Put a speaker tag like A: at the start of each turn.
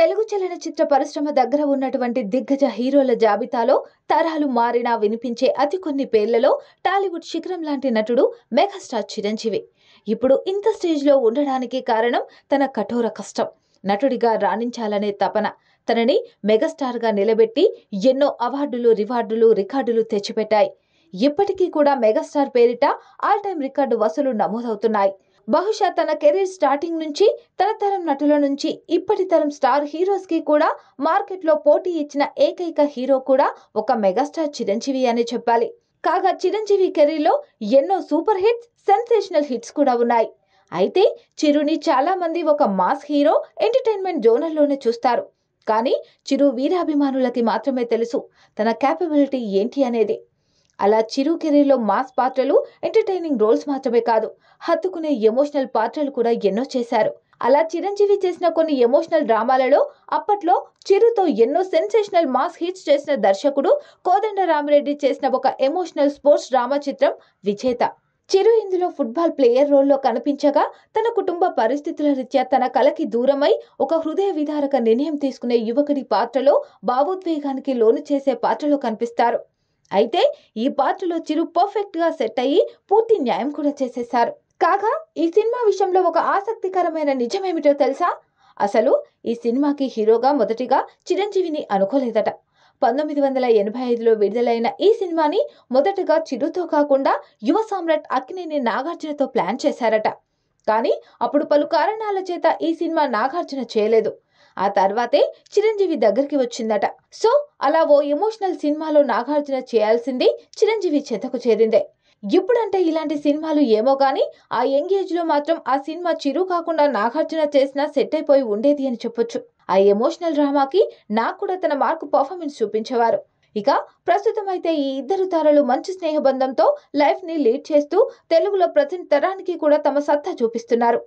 A: తెలుగు చలనచిత్ర పరిశ్రమ దగ్గర ఉన్నటువంటి దిగ్గజ హీరోల జాబితాలో తరాలు మారినా వినిపించే అతి కొన్ని పేర్లలో టాలీవుడ్ శిఖరం లాంటి నటుడు మెగాస్టార్ చిరంజీవి ఇప్పుడు ఇంత స్టేజ్లో ఉండడానికి కారణం తన కఠోర కష్టం నటుడిగా రాణించాలనే తపన తనని మెగాస్టార్గా నిలబెట్టి ఎన్నో అవార్డులు రివార్డులు రికార్డులు తెచ్చిపెట్టాయి ఇప్పటికీ కూడా మెగాస్టార్ పేరిట ఆల్ టైం రికార్డు వసూలు నమోదవుతున్నాయి బహుశా తన కెరీర్ స్టార్టింగ్ నుంచి తన తరం నటుల నుంచి ఇప్పటి తరం స్టార్ హీరోస్కి కూడా మార్కెట్లో పోటీ ఇచ్చిన ఏకైక హీరో కూడా ఒక మెగాస్టార్ చిరంజీవి అని చెప్పాలి కాగా చిరంజీవి కెరీర్లో ఎన్నో సూపర్ హిట్స్ సెన్సేషనల్ హిట్స్ కూడా ఉన్నాయి అయితే చిరుని చాలామంది ఒక మాస్ హీరో ఎంటర్టైన్మెంట్ జోనర్లోనే చూస్తారు కానీ చిరు వీరాభిమానులకి మాత్రమే తెలుసు తన క్యాపబిలిటీ ఏంటి అనేది అలా చిరు కెరీర్లో మాస్ పాత్రలు ఎంటర్టైనింగ్ రోల్స్ మాత్రమే కాదు హత్తుకునే ఎమోషనల్ పాత్రలు కూడా ఎన్నో చేశారు అలా చిరంజీవి చేసిన కొన్ని ఎమోషనల్ డ్రామాలలో అప్పట్లో చిరుతో ఎన్నో సెన్సేషనల్ మాస్ హిట్స్ చేసిన దర్శకుడు కోదండ రామిరెడ్డి చేసిన ఒక ఎమోషనల్ స్పోర్ట్స్ డ్రామా చిత్రం విజేత చిరు ఇందులో ఫుట్బాల్ ప్లేయర్ రోల్లో కనిపించగా తన కుటుంబ పరిస్థితుల రీత్యా తన కలకి దూరమై ఒక హృదయ విదారక నిర్ణయం తీసుకునే యువకుడి పాత్రలో భావోద్వేగానికి లోను చేసే పాత్రలో కనిపిస్తారు అయితే ఈ పాత్రలో చిరు పర్ఫెక్ట్గా సెట్ అయ్యి పూర్తి న్యాయం కూడా చేసేశారు కాగా ఈ సినిమా విషయంలో ఒక ఆసక్తికరమైన నిజమేమిటో తెలుసా అసలు ఈ సినిమాకి హీరోగా మొదటిగా చిరంజీవిని అనుకోలేదట పంతొమ్మిది వందల ఎనభై ఐదులో విడుదలైన ఈ సినిమాని మొదటగా చిరుతో కాకుండా యువ సామ్రాట్ అక్కినేని నాగార్జునతో ప్లాన్ చేశారట కానీ అప్పుడు పలు కారణాల చేత ఈ సినిమా నాగార్జున చేయలేదు ఆ తర్వాతే చిరంజీవి దగ్గరికి వచ్చిందట సో అలా ఓ ఎమోషనల్ సినిమాలో నాగార్జున చేయాల్సింది చిరంజీవి చెతకు చేరిందే ఇప్పుడంటే ఇలాంటి సినిమాలు ఏమో కానీ ఆ యంగ్ లో మాత్రం ఆ సినిమా చిరు కాకుండా నాగార్జున చేసినా సెట్ అయిపోయి ఉండేది అని చెప్పొచ్చు ఆ ఎమోషనల్ డ్రామాకి నాకు కూడా తన మార్కు పర్ఫార్మెన్స్ చూపించేవారు ఇక ప్రస్తుతం అయితే ఈ ఇద్దరు తారలు మంచి స్నేహబంధంతో లైఫ్ని లీడ్ చేస్తూ తెలుగులో ప్రతి తరానికి కూడా తమ సత్తా చూపిస్తున్నారు